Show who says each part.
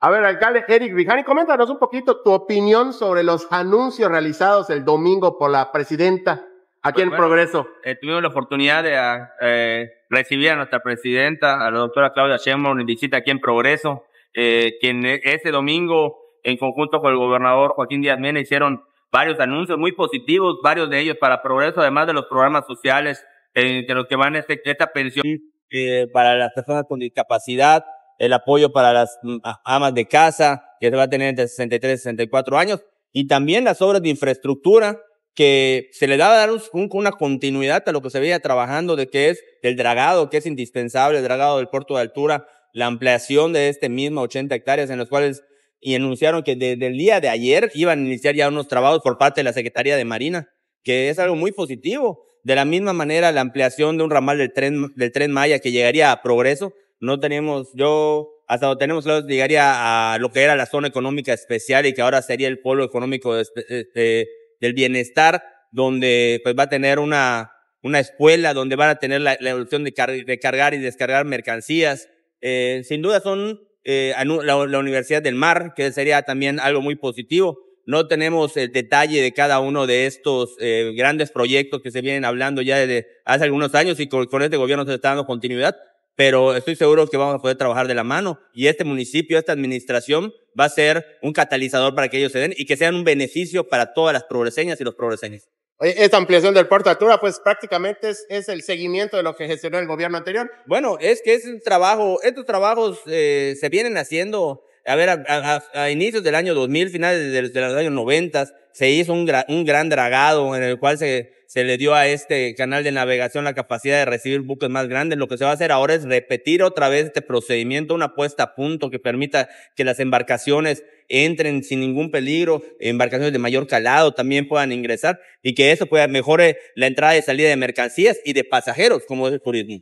Speaker 1: A ver, alcalde Eric Vijani, coméntanos un poquito tu opinión sobre los anuncios realizados el domingo por la presidenta aquí pues en Progreso.
Speaker 2: Eh, tuvimos la oportunidad de ah, eh, recibir a nuestra presidenta, a la doctora Claudia Sheinbaum, en visita aquí en Progreso, eh, quien e, ese domingo, en conjunto con el gobernador Joaquín Díaz Mena, hicieron varios anuncios muy positivos, varios de ellos para Progreso, además de los programas sociales, de los que van este, esta pensión para las personas con discapacidad, el apoyo para las amas de casa, que va a tener entre 63 y 64 años, y también las obras de infraestructura que se le daba a dar una continuidad a lo que se veía trabajando de que es el dragado, que es indispensable, el dragado del puerto de altura, la ampliación de este mismo 80 hectáreas en los cuales y anunciaron que desde el día de ayer iban a iniciar ya unos trabajos por parte de la Secretaría de Marina, que es algo muy positivo. De la misma manera, la ampliación de un ramal del tren, del tren Maya que llegaría a Progreso, no tenemos, yo hasta donde tenemos llegaría a lo que era la zona económica especial y que ahora sería el polo económico este, del bienestar, donde pues va a tener una, una escuela, donde van a tener la, la opción de, cargar y descargar mercancías. Eh, sin duda son eh, la, Universidad del Mar, que sería también algo muy positivo. No tenemos el detalle de cada uno de estos eh, grandes proyectos que se vienen hablando ya desde hace algunos años y con este gobierno se está dando continuidad, pero estoy seguro que vamos a poder trabajar de la mano y este municipio, esta administración va a ser un catalizador para que ellos se den y que sean un beneficio para todas las progreseñas y los progreseños.
Speaker 1: Esta ampliación del puerto de Altura, pues prácticamente es, el seguimiento de lo que gestionó el gobierno anterior. Bueno, es que es un trabajo, estos trabajos eh, se vienen
Speaker 2: haciendo, a ver, a, inicios del año 2000, finales de, los años 90, se hizo un, un gran dragado en el cual se, se le dio a este canal de navegación la capacidad de recibir buques más grandes. Lo que se va a hacer ahora es repetir otra vez este procedimiento, una puesta a punto que permita que las embarcaciones entren sin ningún peligro, embarcaciones de mayor calado también puedan ingresar y que eso pueda mejore la entrada y salida de mercancías y de pasajeros, como es el turismo.